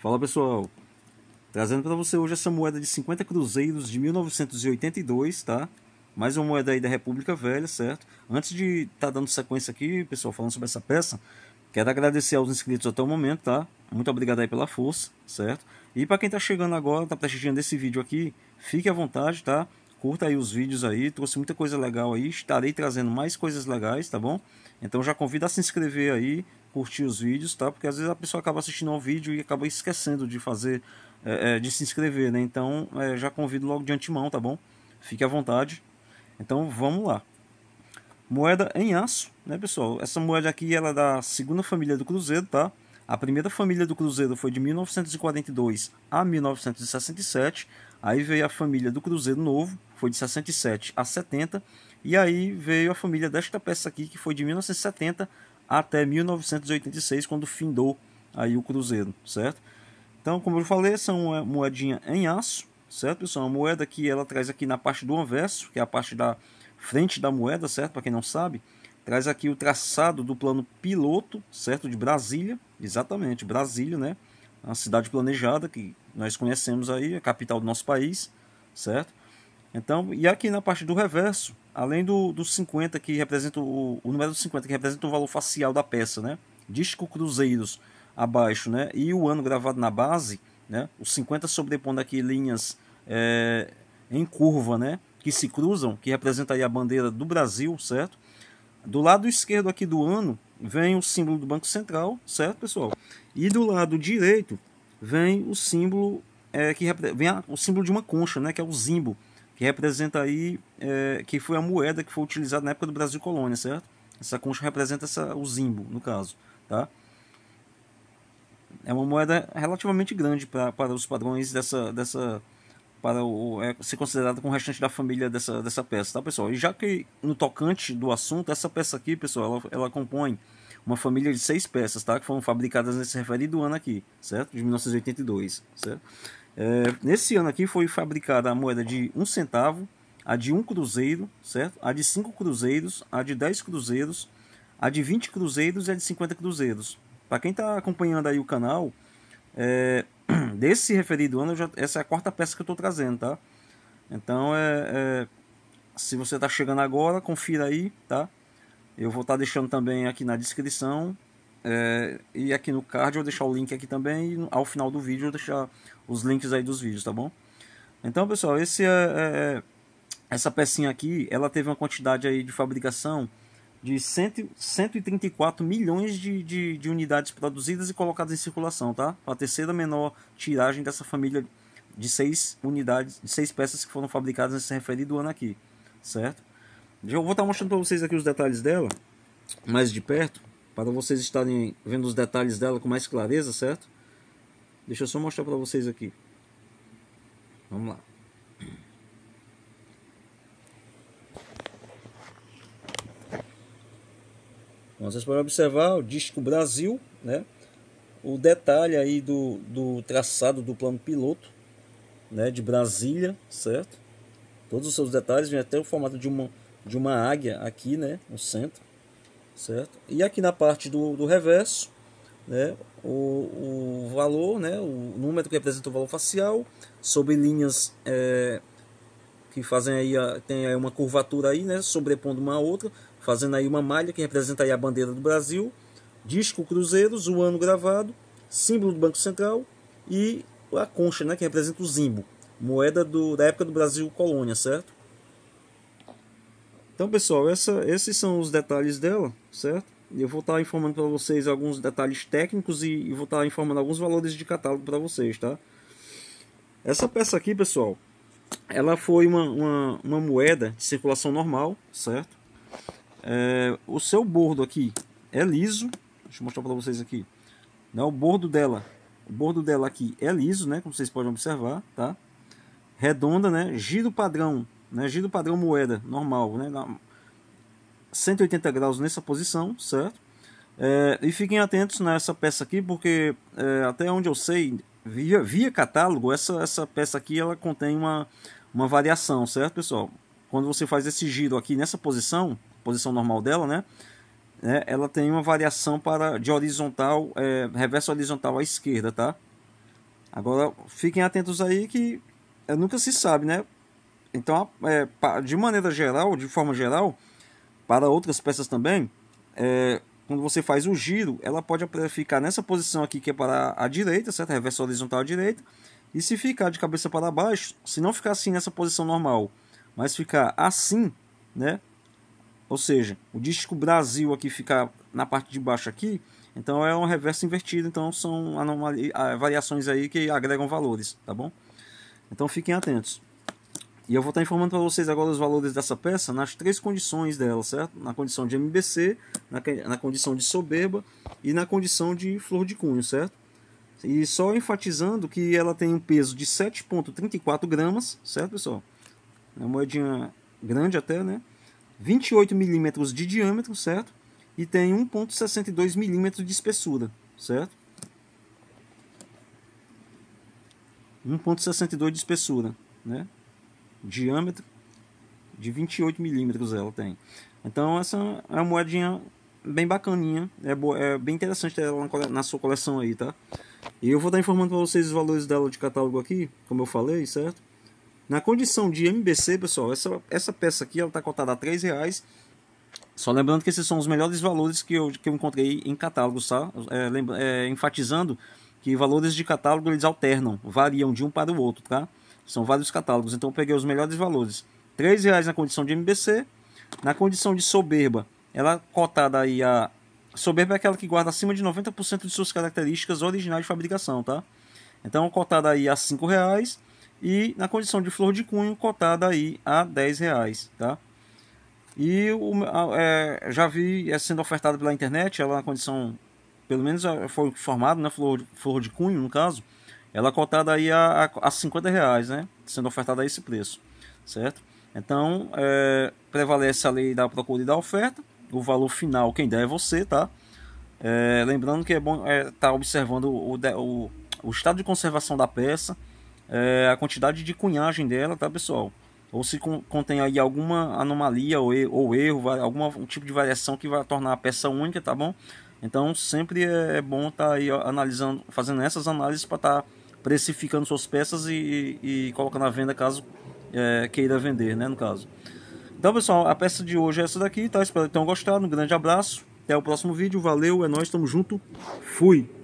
Fala pessoal, trazendo para você hoje essa moeda de 50 cruzeiros de 1982, tá? Mais uma moeda aí da República Velha, certo? Antes de estar tá dando sequência aqui, pessoal, falando sobre essa peça, quero agradecer aos inscritos até o momento, tá? Muito obrigado aí pela força, certo? E para quem está chegando agora, tá prestigiando esse vídeo aqui, fique à vontade, tá? curta aí os vídeos aí, trouxe muita coisa legal aí, estarei trazendo mais coisas legais, tá bom? Então já convido a se inscrever aí, curtir os vídeos, tá? Porque às vezes a pessoa acaba assistindo ao vídeo e acaba esquecendo de fazer, é, é, de se inscrever, né? Então é, já convido logo de antemão, tá bom? Fique à vontade. Então vamos lá. Moeda em aço, né, pessoal? Essa moeda aqui ela é da segunda família do Cruzeiro, tá? A primeira família do Cruzeiro foi de 1942 a 1967. Aí veio a família do Cruzeiro Novo, foi de 67 a 70. E aí veio a família desta peça aqui, que foi de 1970 até 1986, quando findou aí o cruzeiro, certo? Então, como eu falei, são é uma moedinha em aço, certo, pessoal? Uma moeda que ela traz aqui na parte do anverso, que é a parte da frente da moeda, certo? Para quem não sabe, traz aqui o traçado do plano piloto, certo? De Brasília, exatamente, Brasília, né? A cidade planejada que nós conhecemos aí, a capital do nosso país, certo? Então, e aqui na parte do reverso, além do, do 50 que representa o, o número 50 que representa o valor facial da peça, né? Disco Cruzeiros abaixo, né? E o ano gravado na base, né? Os 50 sobrepondo aqui linhas é, em curva, né? Que se cruzam, que representaria a bandeira do Brasil, certo? Do lado esquerdo aqui do ano vem o símbolo do Banco Central, certo, pessoal? E do lado direito vem o símbolo é, que vem a, o símbolo de uma concha, né? Que é o zimbo que representa aí, é, que foi a moeda que foi utilizada na época do Brasil Colônia, certo? Essa concha representa essa, o zimbo, no caso, tá? É uma moeda relativamente grande pra, para os padrões dessa, dessa para o, é, ser considerada com o restante da família dessa, dessa peça, tá pessoal? E já que no tocante do assunto, essa peça aqui, pessoal, ela, ela compõe uma família de seis peças, tá? Que foram fabricadas nesse referido ano aqui, certo? De 1982, certo? É, nesse ano aqui foi fabricada a moeda de um centavo, a de um cruzeiro, certo? A de cinco cruzeiros, a de dez cruzeiros, a de vinte cruzeiros e a de cinquenta cruzeiros. Para quem está acompanhando aí o canal, é, desse referido ano, já, essa é a quarta peça que eu estou trazendo, tá? Então, é, é se você está chegando agora, confira aí, tá? Eu vou estar tá deixando também aqui na descrição é, e aqui no card eu vou deixar o link aqui também. E ao final do vídeo eu vou deixar os links aí dos vídeos, tá bom? Então, pessoal, esse é, é, é essa pecinha aqui, ela teve uma quantidade aí de fabricação de 100, 134 milhões de, de, de, unidades produzidas e colocadas em circulação, tá? A terceira menor tiragem dessa família de seis unidades, de seis peças que foram fabricadas nesse referido ano aqui, certo? eu vou estar tá mostrando para vocês aqui os detalhes dela, mais de perto para vocês estarem vendo os detalhes dela com mais clareza, certo? Deixa eu só mostrar para vocês aqui. Vamos lá. vocês podem observar o disco Brasil, né? O detalhe aí do, do traçado do plano piloto, né? De Brasília, certo? Todos os seus detalhes, vem até o formato de uma, de uma águia aqui, né? No centro certo? E aqui na parte do, do reverso, né, o, o valor, né, o número que representa o valor facial, sobre linhas é, que fazem aí, a, tem aí uma curvatura aí, né, sobrepondo uma a outra, fazendo aí uma malha que representa aí a bandeira do Brasil, disco cruzeiros, o ano gravado, símbolo do Banco Central e a concha, né, que representa o zimbo, moeda do, da época do Brasil colônia, certo? Então, pessoal, essa, esses são os detalhes dela, certo? Eu vou estar informando para vocês alguns detalhes técnicos e, e vou estar informando alguns valores de catálogo para vocês, tá? Essa peça aqui, pessoal, ela foi uma, uma, uma moeda de circulação normal, certo? É, o seu bordo aqui é liso, deixa eu mostrar para vocês aqui. Não, O bordo dela, o bordo dela aqui é liso, né? Como vocês podem observar, tá? Redonda, né? Giro padrão né? Giro padrão moeda, normal, né? 180 graus nessa posição, certo? É, e fiquem atentos nessa peça aqui, porque é, até onde eu sei, via, via catálogo, essa, essa peça aqui ela contém uma, uma variação, certo, pessoal? Quando você faz esse giro aqui nessa posição, posição normal dela, né? É, ela tem uma variação para de horizontal, é, reverso horizontal à esquerda, tá? Agora, fiquem atentos aí que é, nunca se sabe, né? Então, é, de maneira geral, de forma geral, para outras peças também, é, quando você faz o giro, ela pode ficar nessa posição aqui que é para a direita, certo? reverso horizontal à direita. E se ficar de cabeça para baixo, se não ficar assim nessa posição normal, mas ficar assim, né? Ou seja, o disco Brasil aqui ficar na parte de baixo aqui, então é um reverso invertido, então são variações aí que agregam valores, tá bom? Então fiquem atentos. E eu vou estar informando para vocês agora os valores dessa peça nas três condições dela, certo? Na condição de MBC, na, na condição de soberba e na condição de flor de cunho, certo? E só enfatizando que ela tem um peso de 7,34 gramas, certo, pessoal? É uma moedinha grande até, né? 28 milímetros de diâmetro, certo? E tem 1,62 milímetros de espessura, certo? 1,62 de espessura, né? diâmetro de 28 milímetros ela tem. Então essa é uma moedinha bem bacaninha, é, boa, é bem interessante ter ela na, sua coleção aí, tá? E eu vou estar informando para vocês os valores dela de catálogo aqui, como eu falei, certo? Na condição de MBC, pessoal, essa, essa peça aqui ela tá cotada a três reais. Só lembrando que esses são os melhores valores que eu, que eu encontrei em catálogo tá? É, lembra, é, enfatizando que valores de catálogo eles alternam, variam de um para o outro, tá? São vários catálogos. Então eu peguei os melhores valores. três reais na condição de MBC. Na condição de soberba, ela cotada aí a. Soberba é aquela que guarda acima de 90% de suas características originais de fabricação, tá? Então cotada aí a cinco reais e na condição de flor de cunho cotada aí a 10 reais, tá? E o, é, já vi é sendo ofertada pela internet, ela na é condição, pelo menos é, foi formado né, flor, flor de cunho no caso, ela é cotada aí a, a, a 50 reais, né? Sendo ofertada a esse preço, certo? Então, é, prevalece a lei da procura e da oferta. O valor final, quem der é você, tá? É, lembrando que é bom estar é, tá observando o, o, o, estado de conservação da peça, é, a quantidade de cunhagem dela, tá, pessoal? Ou se contém aí alguma anomalia ou, ou erro, algum tipo de variação que vai tornar a peça única, tá bom? Então sempre é, é bom estar tá aí analisando, fazendo essas análises para estar tá precificando suas peças e, e, colocando à venda caso é, queira vender, né, no caso. Então, pessoal, a peça de hoje é essa daqui, tá? Espero que tenham gostado. Um grande abraço. Até o próximo vídeo. Valeu, é nóis, tamo junto. Fui!